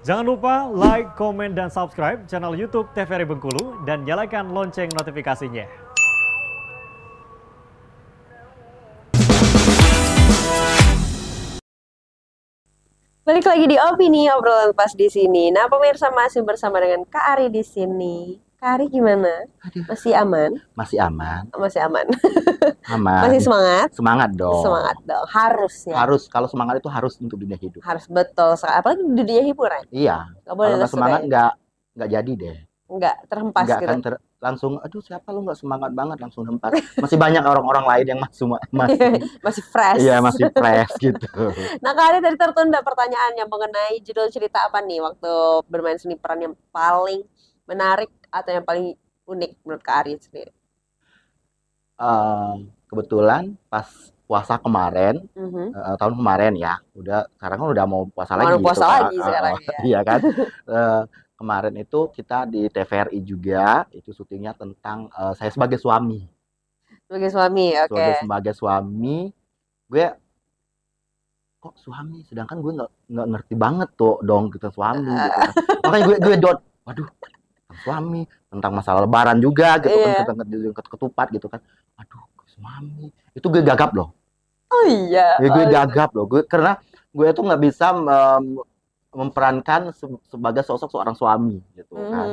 Jangan lupa like, komen, dan subscribe channel YouTube TVRI Bengkulu dan nyalakan lonceng notifikasinya. Balik lagi di opini obrolan pas di sini. Nah, pemirsa masih bersama dengan Kak Ari di sini. Kari gimana? Aduh. Masih aman? Masih aman. Oh, masih aman. Aman. Masih semangat? Semangat dong. Semangat dong. Harus ya. Harus. Kalau semangat itu harus untuk dunia hidup. Harus betul. Apalagi dunia hiburan. Iya. Kalau gak semangat nggak nggak jadi deh. Nggak terhempas nggak gitu. Akan ter, langsung, aduh siapa lu nggak semangat banget langsung hempas. Masih banyak orang-orang lain yang masih masih, masih fresh. Iya masih fresh gitu. nah kali dari tertunda pertanyaan yang mengenai judul cerita apa nih waktu bermain seni peran yang paling menarik atau yang paling unik menurut Kak Arin sendiri? Uh, kebetulan pas puasa kemarin, mm-hmm. uh, tahun kemarin ya, udah sekarang kan udah mau puasa mau lagi. Mau puasa gitu, lagi sekarang uh, ya. Iya kan. uh, kemarin itu kita di TVRI juga, itu syutingnya tentang uh, saya sebagai suami. Sebagai suami, oke. Okay. Sebagai, sebagai suami, gue kok suami sedangkan gue nggak nggak ngerti banget tuh dong kita suami uh. gitu. Kan. makanya gue gue dot waduh tentang suami tentang masalah lebaran juga gitu yeah. kan tentang iya. ketupat gitu kan aduh suami itu gue gagap loh oh iya ya, gue gagap loh gue karena gue tuh nggak bisa um, memerankan se sebagai sosok seorang suami gitu mm. kan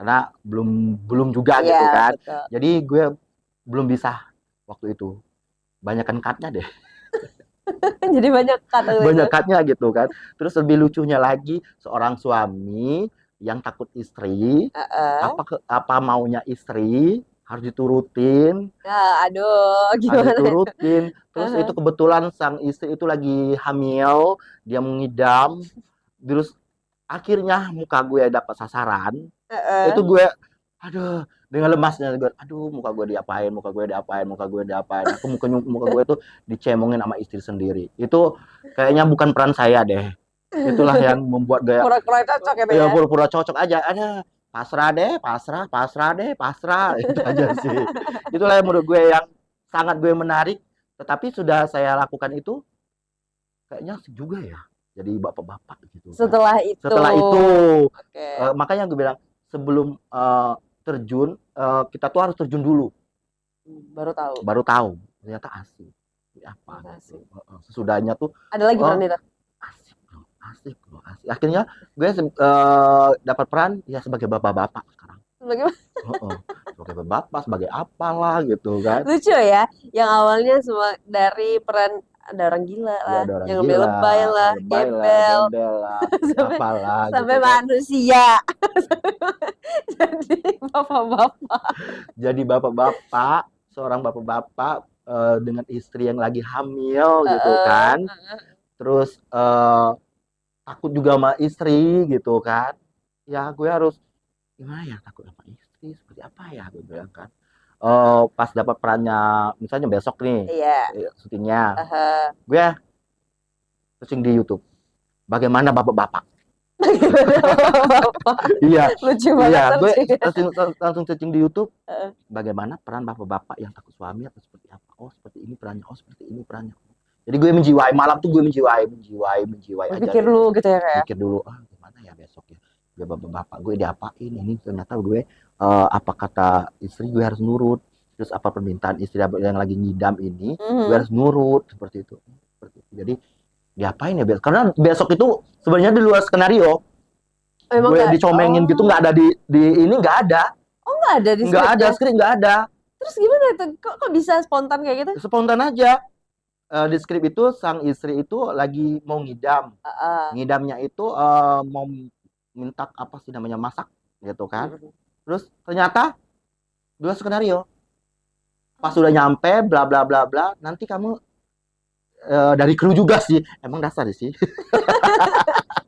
karena belum belum juga yeah, gitu kan betul. jadi gue belum bisa waktu itu Banyakan cutnya deh jadi banyak cut banyak cutnya gitu kan terus lebih lucunya lagi seorang suami yang takut istri, uh -uh. apa ke, apa maunya istri harus diturutin. uh, aduh, gimana? Harus diturutin. Terus uh -huh. itu kebetulan sang istri itu lagi hamil, dia mengidam. Terus akhirnya muka gue dapat sasaran. Uh -uh. Itu gue aduh, dengan lemasnya gue, aduh muka gue diapain, muka gue diapain, muka gue diapain. Aku muka muka gue itu dicemongin sama istri sendiri. Itu kayaknya bukan peran saya deh itulah yang membuat gaya pura-pura cocok ya, iya, ya pura-pura cocok aja ada pasrah deh pasrah pasrah deh pasrah itu aja sih itulah yang menurut gue yang sangat gue menarik tetapi sudah saya lakukan itu kayaknya juga ya jadi bapak-bapak gitu kan. setelah itu setelah itu okay. uh, eh, makanya gue bilang sebelum uh, terjun uh, kita tuh harus terjun dulu baru tahu baru tahu ternyata asli apa Gitu. sesudahnya tuh ada lagi oh, asik akhirnya gue uh, dapat peran ya sebagai bapak-bapak sekarang sebagai oh, oh. sebagai bapak sebagai apalah gitu kan lucu ya yang awalnya semua dari peran ada orang gila iya, lah, ya, orang yang gila, lebay lah, gembel, lah, apalah, gitu sampai gitu. manusia, jadi bapak-bapak, jadi bapak-bapak, seorang bapak-bapak uh, dengan istri yang lagi hamil uh, gitu kan, uh, uh. terus uh, takut juga sama istri gitu kan ya gue harus gimana ya takut sama istri seperti apa ya gue bilang kan uh, pas dapat perannya misalnya besok nih yeah. Iya. syutingnya uh-huh. gue ya, searching di YouTube bagaimana bapak-bapak iya lucu iya, banget iya gue langsung, langsung searching di YouTube bagaimana peran bapak-bapak yang takut suami atau seperti apa oh seperti ini perannya oh seperti ini perannya jadi gue menjiwai malam tuh gue menjiwai, menjiwai, menjiwai. pikir dulu gitu ya kayak. Pikir dulu ah gimana ya besok ya. Gue bapak, bapak gue diapain ini ternyata gue uh, apa kata istri gue harus nurut. Terus apa permintaan istri yang lagi ngidam ini, mm -hmm. gue harus nurut seperti itu. Seperti itu. Jadi diapain ya besok? Karena besok itu sebenarnya di luar skenario. Emang gue gak, dicomengin oh. gitu nggak ada di di ini nggak ada. Oh nggak ada di Nggak ada skrip nggak ada. Terus gimana itu? Kok, kok bisa spontan kayak gitu? Spontan aja uh, di skrip itu sang istri itu lagi mau ngidam. Uh, uh. Ngidamnya itu uh, mau minta apa sih namanya masak gitu kan. Terus ternyata dua skenario. Pas sudah nyampe bla bla bla bla, nanti kamu uh, dari kru juga sih. Emang dasar sih.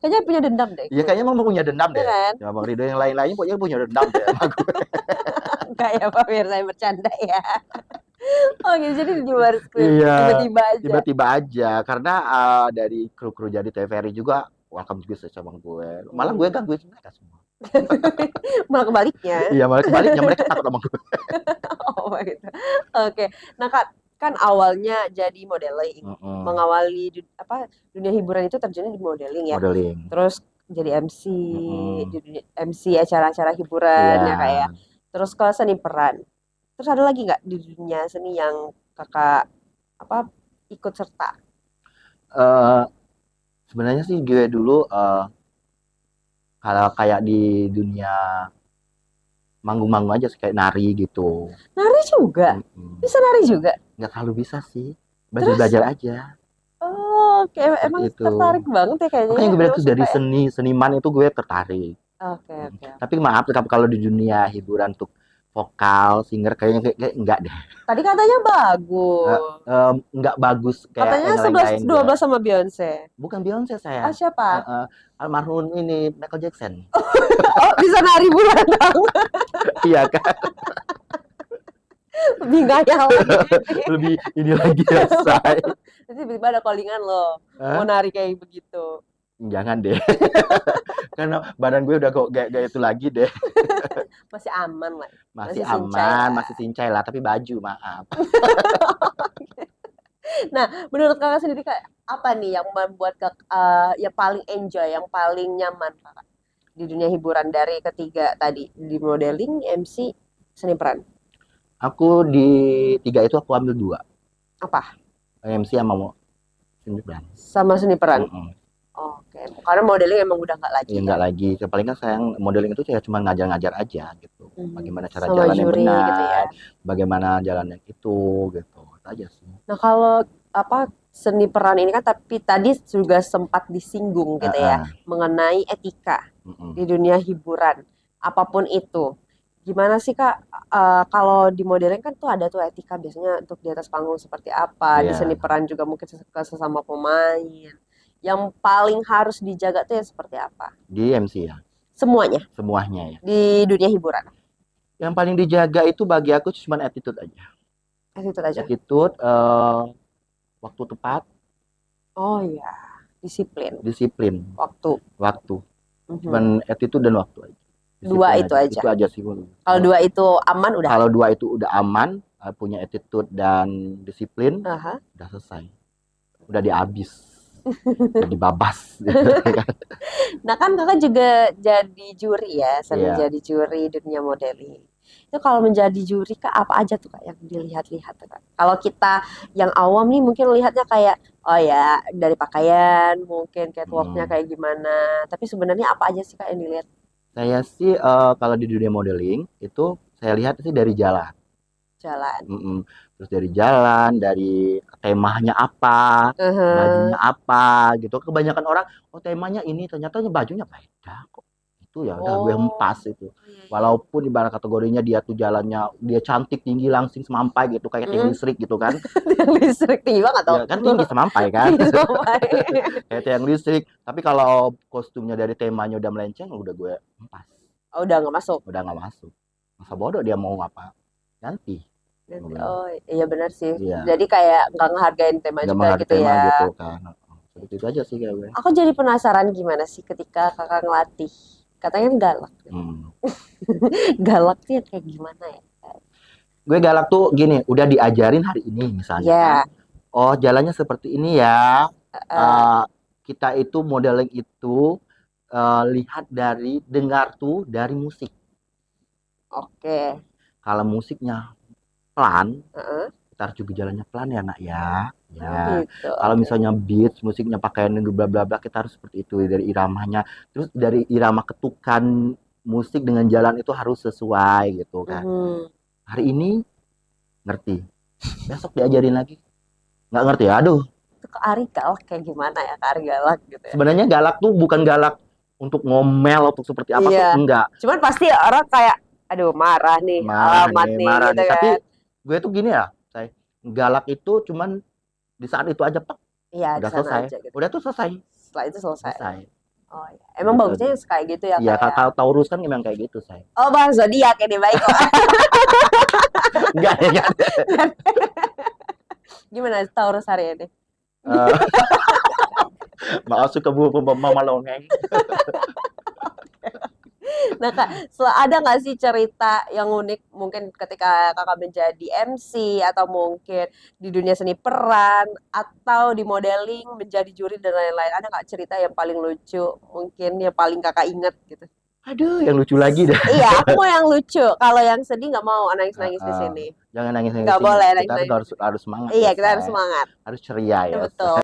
kayaknya punya dendam deh. Iya kayaknya emang punya dendam deh. Iya kan? Ya, Bang Rido yang lain lain pokoknya punya dendam deh. Enggak ya Pak Mir, saya bercanda ya oh jadi di luar script iya, tiba-tiba aja tiba-tiba aja karena uh, dari kru kru jadi TVRI juga welcome juga sih sama gue malah gue hmm. gangguin mereka semua malah kebaliknya iya malah kebaliknya mereka takut sama gue oh god. oke okay. nah kak kan awalnya jadi modeling mm -hmm. mengawali du apa dunia hiburan itu terjunnya di modeling ya modeling. terus jadi MC mm -hmm. jadi MC acara-acara hiburan yeah. ya kayak ya? terus ke seni peran Terus ada lagi nggak di dunia seni yang kakak apa ikut serta? Uh, sebenarnya sih gue dulu uh, eh, kalau kayak di dunia manggung-manggung aja kayak nari gitu. Nari juga? Mm-hmm. Bisa nari juga? Nggak terlalu bisa sih. Belajar belajar aja. Oh, oke. Emang itu. tertarik banget ya kayaknya. Makanya ya, gue bilang tuh dari ya? seni seniman itu gue tertarik. Oke, okay, oke. Mm. Okay. Tapi maaf tetap kalau di dunia hiburan tuh vokal singer kayaknya kayak, kayak enggak deh. Tadi katanya bagus. Uh, um, enggak bagus kayak Katanya sebelas dua belas sama Beyonce. Bukan Beyonce saya. Ah, siapa? Uh, uh, almarhum ini Michael Jackson. oh, bisa nari bulan dong. iya kan. lebih gaya lagi. lebih ini lagi ya, say. tiba-tiba ada callingan loh. Huh? Mau nari kayak begitu jangan deh karena badan gue udah kok gak, gaya itu lagi deh masih aman lah masih, masih aman masih cincai lah tapi baju maaf nah menurut kakak sendiri kak apa nih yang membuat kak uh, ya paling enjoy yang paling nyaman kak di dunia hiburan dari ketiga tadi di modeling MC seni peran aku di tiga itu aku ambil dua apa MC sama seni peran sama seni peran mm -hmm karena modeling emang udah nggak lagi. Iya, kan? nggak kan? lagi. Paling kan yang modeling itu saya cuma ngajar-ngajar aja gitu. Hmm. Bagaimana cara Sama jalan juri, yang gitu benar, gitu ya. bagaimana jalan yang itu gitu aja sih. Nah kalau apa seni peran ini kan tapi tadi juga sempat disinggung gitu uh -uh. ya mengenai etika uh -uh. di dunia hiburan apapun itu. Gimana sih kak uh, kalau di modeling kan tuh ada tuh etika biasanya untuk di atas panggung seperti apa yeah. di iya. seni peran juga mungkin sesama pemain yang paling harus dijaga tuh yang seperti apa? Di MC ya. Semuanya. Semuanya ya. Di dunia hiburan. Yang paling dijaga itu bagi aku cuma attitude aja. Attitude aja. Attitude uh, waktu tepat. Oh iya, disiplin. Disiplin. Waktu. Waktu. Mm-hmm. attitude dan waktu aja. Disiplin dua itu aja. Itu aja sih. Kalau dua itu aman udah. Kalau dua itu udah aman, eh, punya attitude dan disiplin, uh-huh. udah selesai. Udah dihabis jadi babas. nah kan kakak juga jadi juri ya, sering yeah. jadi juri dunia modeling. Itu kalau menjadi juri kak apa aja tuh kak yang dilihat-lihat kak? Kalau kita yang awam nih mungkin lihatnya kayak oh ya dari pakaian mungkin catwalknya hmm. kayak gimana. Tapi sebenarnya apa aja sih kak yang dilihat? Saya sih uh, kalau di dunia modeling itu saya lihat sih dari jalan jalan mm -mm. terus dari jalan dari temanya apa uh -huh. bajunya apa gitu kebanyakan orang oh temanya ini ternyata bajunya beda kok itu ya udah oh. gue hempas itu iya, iya. walaupun ibarat kategorinya dia tuh jalannya dia cantik tinggi langsing semampai gitu kayak mm. hmm. listrik gitu kan tinggi listrik tinggi banget atau ya, kan tinggi semampai kan tinggi semampai. kayak tinggi listrik tapi kalau kostumnya dari temanya udah melenceng udah gue hempas oh, udah gak masuk udah gak masuk masa bodoh dia mau apa ganti Oh iya benar sih. Iya. Jadi kayak nggak menghargai tema gak juga gitu tema ya. Gitu kan. Seperti itu aja sih kayak gue. Aku jadi penasaran gimana sih ketika kakak ngelatih. Katanya galak. Hmm. galak sih kayak gimana ya? Gue galak tuh gini, udah diajarin hari ini misalnya. Yeah. Kan? Oh jalannya seperti ini ya. Uh, uh, kita itu modeling itu uh, lihat dari dengar tuh dari musik. Oke. Okay. Kalau musiknya pelan uh-uh. kita harus juga jalannya pelan ya nak ya ya gitu, kalau misalnya beats musiknya pakaian bla bla bla kita harus seperti itu ya, dari iramanya terus dari irama ketukan musik dengan jalan itu harus sesuai gitu kan uh-huh. hari ini ngerti besok diajarin lagi nggak ngerti ya aduh Kak Ari galak kayak gimana ya Kak Ari galak gitu ya sebenarnya galak tuh bukan galak untuk ngomel atau seperti apa iya. tuh enggak cuman pasti orang kayak aduh marah nih marah alamat nih marah gitu nih. Kan. tapi gue tuh gini ya saya galak itu cuman di saat itu aja pak ya, udah selesai aja, gitu. udah tuh selesai setelah itu selesai, selesai. Oh, ya. emang gitu. bagusnya kayak gitu ya? Iya, kayak... Ya? taurus kan emang kayak gitu, saya. Oh, bahas zodiak ini baik kok. enggak, ya, enggak. Gimana taurus hari ini? Uh, maaf suka bu mama longeng nah kak ada nggak sih cerita yang unik mungkin ketika kakak menjadi MC atau mungkin di dunia seni peran atau di modeling menjadi juri dan lain-lain ada nggak cerita yang paling lucu mungkin yang paling kakak inget gitu Aduh, yang lucu lagi dah. Iya, aku mau yang lucu. Kalau yang sedih nggak mau nangis nangis uh, di sini. Jangan nangis nangis. Nggak boleh. Kita nangis. harus harus semangat. Iya, ya, kita harus semangat. Harus ceria ya. Betul.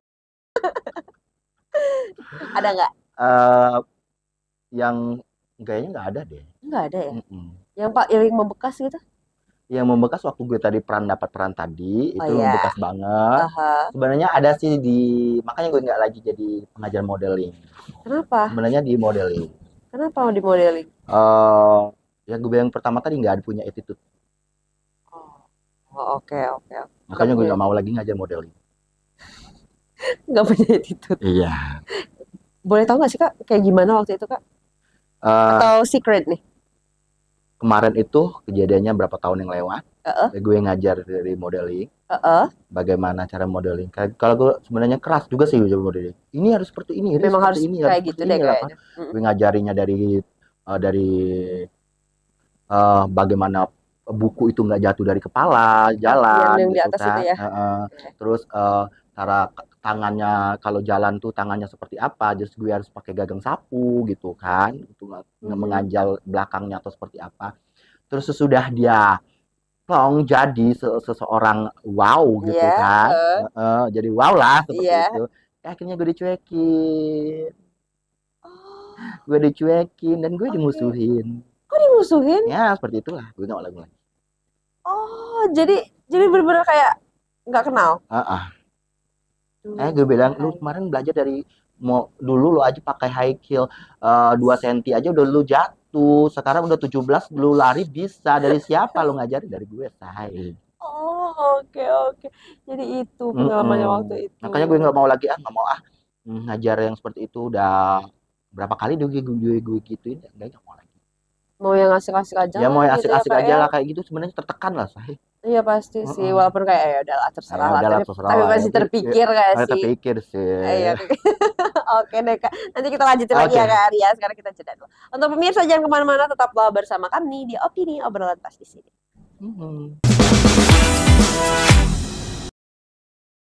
ada nggak? Uh, yang Kayaknya nggak ada deh. Nggak ada ya? Mm -mm. Yang Pak yang membekas gitu? Yang membekas waktu gue tadi peran dapat peran tadi oh, itu ya. membekas banget. Uh -huh. Sebenarnya ada sih di makanya gue nggak lagi jadi pengajar modeling. Kenapa? Sebenarnya di modeling. Kenapa di modeling? Uh, ya gue bilang pertama tadi nggak ada punya attitude. Oh, oh oke okay, oke. Okay. Makanya gue nggak mau lagi ngajar modeling. Nggak punya attitude. Iya. Boleh tahu nggak sih kak kayak gimana waktu itu kak? Eh, Atau secret nih? Kemarin itu kejadiannya berapa tahun yang lewat. Uh -uh. Gue ngajar dari modeling. Uh -uh. Bagaimana cara modeling. Kalau gue sebenarnya keras juga sih modeling. Ini harus seperti ini. Memang harus ini, kayak harus gitu deh kayaknya. Mm. Gue ngajarinya dari uh, dari uh, bagaimana buku itu nggak jatuh dari kepala, jalan, yang gitu kan. ya. Uh, uh, okay. Terus uh, cara tangannya kalau jalan tuh tangannya seperti apa jadi gue harus pakai gagang sapu gitu kan itu hmm. menganjal belakangnya atau seperti apa terus sesudah dia plong jadi seseorang wow gitu yeah, kan uh. Uh, jadi wow lah seperti yeah. itu ya, akhirnya gue dicuekin oh. gue dicuekin dan gue okay. dimusuhin kok dimusuhin ya seperti itulah gue nggak lagi oh jadi jadi benar-benar kayak nggak kenal uh -uh gitu. Eh gue bilang lu kan. kemarin belajar dari mau dulu lo aja pakai high heel uh, eh, senti aja udah lu jatuh. Sekarang udah 17 lu lari bisa. Dari siapa lu ngajarin? Dari gue, say Oh, oke okay, oke. Okay. Jadi itu pengalamannya mm -hmm. waktu itu. Makanya gue nggak mau lagi ah, nggak mau ah ngajar yang seperti itu udah berapa kali dulu gue gue, gue gituin, enggak mau lagi. Mau yang asik-asik aja. Ya mau yang gitu ya, asik-asik aja ya? lah kayak gitu sebenarnya tertekan lah, say Iya pasti uh-uh. sih, walaupun kayak ya udahlah terserah ya lah. Tapi, tapi masih terpikir ya, sih? Terpikir sih. Iya. Oke deh kak, nanti kita lanjutin okay. lagi ya kak Arya. Sekarang kita jeda dulu. Untuk pemirsa jangan kemana-mana, tetaplah bersama kami di Opini Obrolan Pas di sini. Mm-hmm.